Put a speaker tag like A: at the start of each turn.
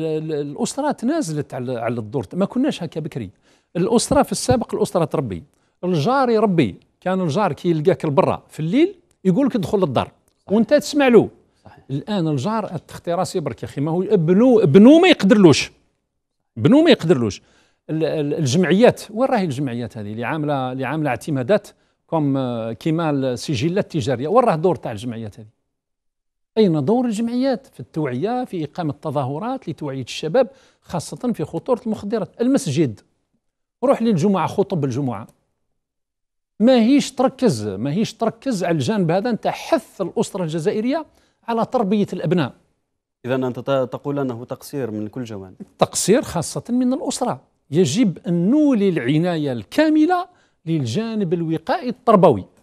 A: الاسره تنازلت على على الدور ما كناش هكا بكري الاسره في السابق الاسره تربي الجار يربي كان الجار كي يلقاك لبرا في الليل يقول لك ادخل للدار وانت تسمع له صحيح. الان الجار تختي راسي برك يا اخي ما هو ابنو ابنو ما يقدرلوش بنو ما يقدرلوش الجمعيات وين راهي الجمعيات هذه اللي عامله اللي عامله اعتمادات كوم كيما السجلات التجاريه وين راه دور تاع الجمعيات هذه أين دور الجمعيات في التوعية في إقامة تظاهرات لتوعية الشباب خاصة في خطورة المخدرات المسجد روح للجمعة خطب الجمعة ماهيش تركز ماهيش تركز على الجانب هذا نتاع حث الأسرة الجزائرية على تربية الأبناء إذا أنت تقول أنه تقصير من كل جوانب تقصير خاصة من الأسرة يجب أن نولي العناية الكاملة للجانب الوقائي التربوي